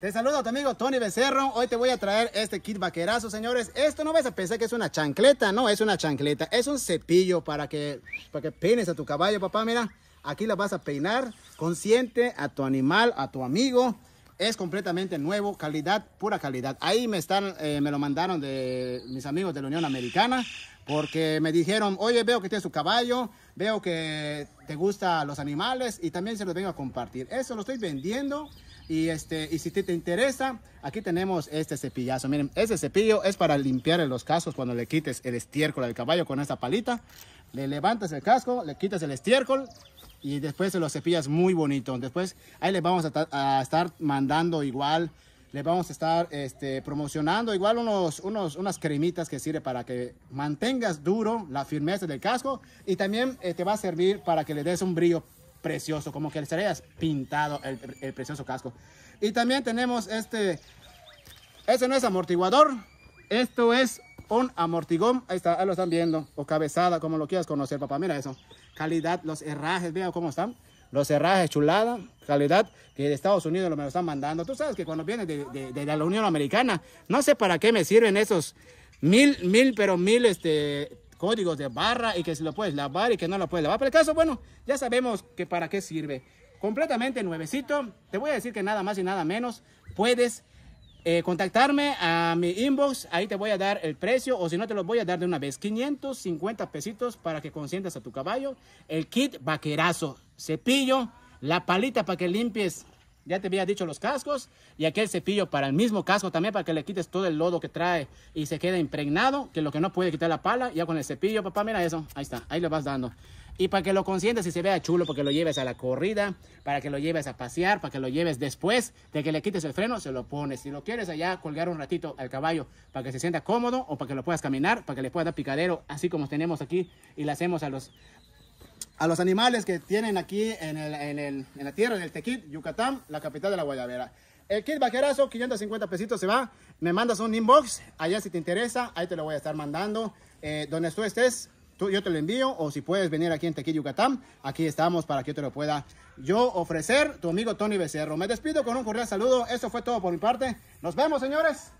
Te saludo a tu amigo Tony Becerro. Hoy te voy a traer este kit vaquerazo, señores. Esto no vas a pensar que es una chancleta, no, es una chancleta. Es un cepillo para que, para que peines a tu caballo, papá. Mira, aquí la vas a peinar consciente a tu animal, a tu amigo. Es completamente nuevo, calidad, pura calidad. Ahí me, están, eh, me lo mandaron de mis amigos de la Unión Americana porque me dijeron, oye, veo que tienes tu caballo, veo que te gustan los animales y también se los vengo a compartir. Eso lo estoy vendiendo y, este, y si te, interesa, aquí tenemos este cepillazo. Miren, este cepillo es para limpiar los cascos cuando le quites el estiércol al caballo con esta palita. Le levantas el casco, le quitas el estiércol y después se lo cepillas muy bonito. Después ahí le vamos a, estar mandando igual le vamos a estar este, promocionando igual unos, unos, unas cremitas que sirve para que mantengas duro la firmeza del casco y también eh, te va a servir para que le des un brillo precioso, como que le serías pintado el, precioso casco. Y también tenemos este, ese no es amortiguador, esto es un amortigón, ahí está, lo están viendo, o cabezada, como lo quieras conocer, papá, mira eso. Calidad, los herrajes, vean cómo están. Los herrajes chulada, calidad, que de Estados Unidos me lo están mandando. Tú sabes que cuando vienes de, de, de la Unión Americana, no sé para qué me sirven esos mil, mil, pero mil, este, códigos de barra y que si lo puedes lavar y que no lo puedes lavar. Pero el caso, bueno, ya sabemos que para qué sirve. Completamente nuevecito. Te voy a decir que nada más y nada menos puedes eh, contactarme a mi inbox, ahí te voy a dar el precio o si no te lo voy a dar de una vez, 550 pesitos para que consientas a tu caballo, el kit vaquerazo, cepillo, la palita para que limpies ya te había dicho los cascos y aquel cepillo para el mismo casco también para que le quites todo el lodo que trae y se quede impregnado, que lo que no puede quitar la pala, ya con el cepillo, papá, mira eso, ahí está, ahí lo vas dando. Y para que lo consientas y se vea chulo, porque lo lleves a la corrida, para que lo lleves a pasear, para que lo lleves después de que le quites el freno, se lo pones. Si lo quieres allá colgar un ratito al caballo para que se sienta cómodo o para que lo puedas caminar, para que le puedas dar picadero, así como tenemos aquí y le hacemos a los a los animales que tienen aquí en, el, en, el, en la tierra, en el Tequit, Yucatán, la capital de la Guayabera. El kit vaquerazo, 550 pesitos se va. Me mandas un inbox, allá si te interesa, ahí te lo voy a estar mandando. Eh, donde tú estés, tú, yo te lo envío. O si puedes venir aquí en Tequit, Yucatán, aquí estamos para que yo te lo pueda yo ofrecer. Tu amigo Tony Becerro. Me despido con un cordial saludo. Eso fue todo por mi parte. Nos vemos, señores.